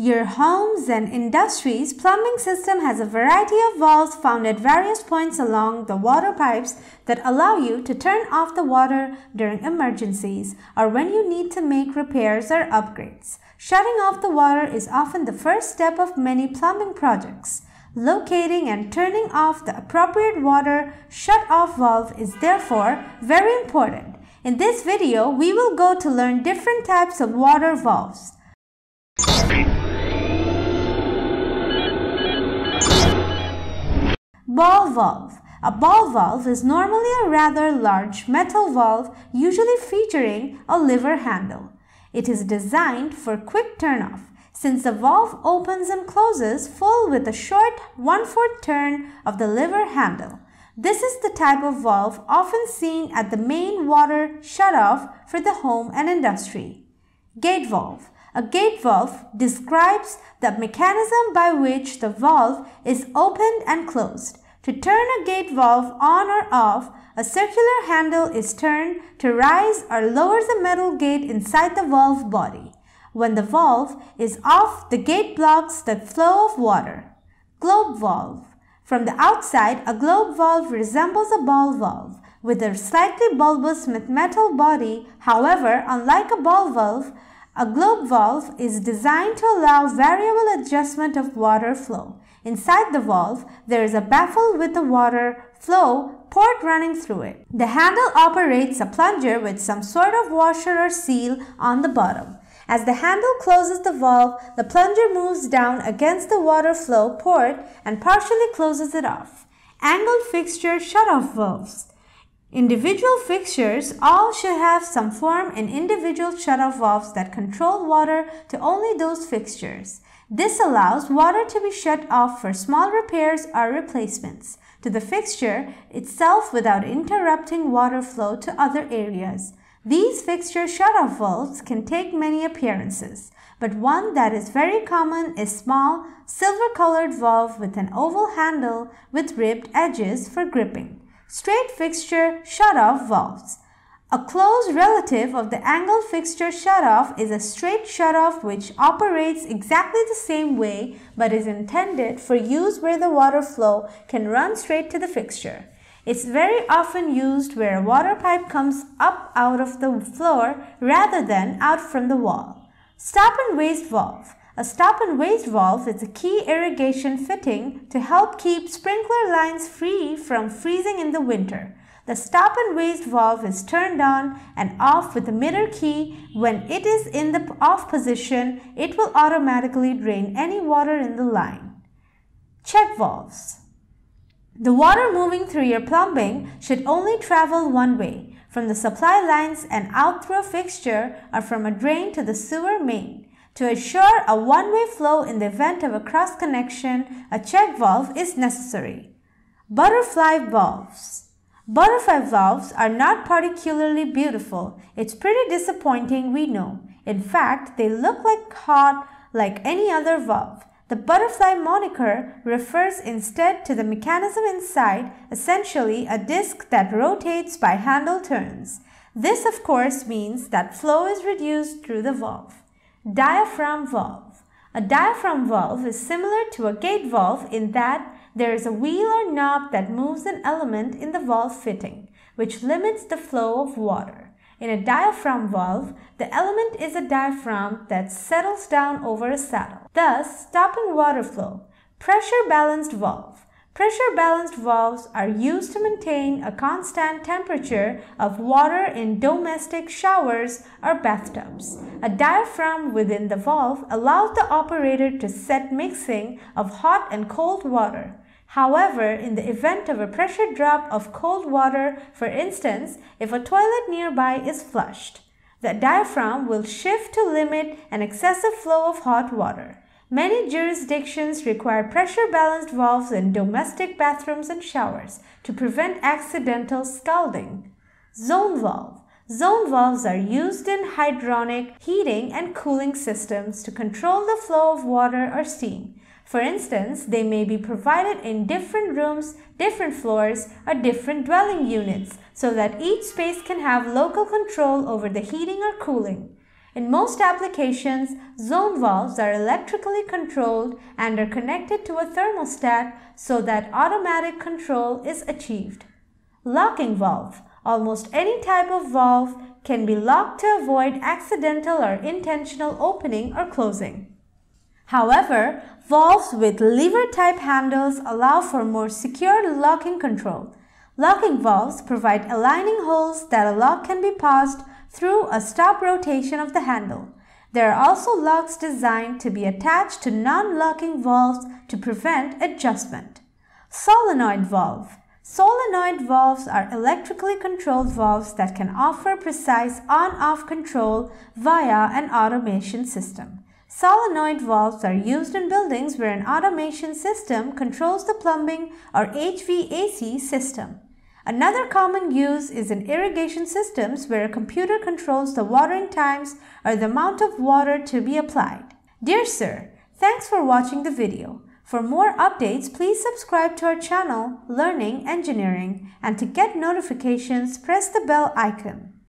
Your homes and industries plumbing system has a variety of valves found at various points along the water pipes that allow you to turn off the water during emergencies or when you need to make repairs or upgrades. Shutting off the water is often the first step of many plumbing projects. Locating and turning off the appropriate water shut-off valve is therefore very important. In this video, we will go to learn different types of water valves. Ball valve. A ball valve is normally a rather large metal valve, usually featuring a lever handle. It is designed for quick turnoff, since the valve opens and closes full with a short one-fourth turn of the lever handle. This is the type of valve often seen at the main water shutoff for the home and industry. Gate valve. A gate valve describes the mechanism by which the valve is opened and closed. To turn a gate valve on or off, a circular handle is turned to rise or lower the metal gate inside the valve body. When the valve is off, the gate blocks the flow of water. Globe valve. From the outside, a globe valve resembles a ball valve with a slightly bulbous metal body. However, unlike a ball valve, a globe valve is designed to allow variable adjustment of water flow. Inside the valve, there is a baffle with a water flow port running through it. The handle operates a plunger with some sort of washer or seal on the bottom. As the handle closes the valve, the plunger moves down against the water flow port and partially closes it off. Angled fixture shut-off valves. Individual fixtures all should have some form and individual shutoff valves that control water to only those fixtures. This allows water to be shut off for small repairs or replacements to the fixture itself without interrupting water flow to other areas. These fixture shutoff valves can take many appearances, but one that is very common is small silver-colored valve with an oval handle with ribbed edges for gripping straight fixture shutoff valves. A close relative of the angle fixture shutoff is a straight shutoff which operates exactly the same way but is intended for use where the water flow can run straight to the fixture. It's very often used where a water pipe comes up out of the floor rather than out from the wall. Stop and waste valve. A stop and wait valve is a key irrigation fitting to help keep sprinkler lines free from freezing in the winter. The stop and wait valve is turned on and off with the mirror key. When it is in the off position, it will automatically drain any water in the line. Check valves. The water moving through your plumbing should only travel one way, from the supply lines and out through a fixture or from a drain to the sewer main. To assure a one-way flow in the event of a cross-connection, a check valve is necessary. Butterfly valves Butterfly valves are not particularly beautiful. It's pretty disappointing, we know. In fact, they look like hot like any other valve. The butterfly moniker refers instead to the mechanism inside, essentially a disc that rotates by handle turns. This of course means that flow is reduced through the valve. Diaphragm valve. A diaphragm valve is similar to a gate valve in that there is a wheel or knob that moves an element in the valve fitting, which limits the flow of water. In a diaphragm valve, the element is a diaphragm that settles down over a saddle, thus stopping water flow. Pressure balanced valve. Pressure balanced valves are used to maintain a constant temperature of water in domestic showers or bathtubs. A diaphragm within the valve allows the operator to set mixing of hot and cold water. However, in the event of a pressure drop of cold water, for instance, if a toilet nearby is flushed, the diaphragm will shift to limit an excessive flow of hot water. Many jurisdictions require pressure balanced valves in domestic bathrooms and showers to prevent accidental scalding. Zone valve. Zone valves are used in hydronic heating and cooling systems to control the flow of water or steam. For instance, they may be provided in different rooms, different floors, or different dwelling units so that each space can have local control over the heating or cooling. In most applications, zone valves are electrically controlled and are connected to a thermostat so that automatic control is achieved. Locking valve. Almost any type of valve can be locked to avoid accidental or intentional opening or closing. However, valves with lever-type handles allow for more secure locking control. Locking valves provide aligning holes that a lock can be passed through a stop rotation of the handle. There are also locks designed to be attached to non-locking valves to prevent adjustment. Solenoid valve. Solenoid valves are electrically controlled valves that can offer precise on-off control via an automation system. Solenoid valves are used in buildings where an automation system controls the plumbing or HVAC system. Another common use is in irrigation systems where a computer controls the watering times or the amount of water to be applied. Dear sir, thanks for watching the video. For more updates, please subscribe to our channel, Learning Engineering, and to get notifications, press the bell icon.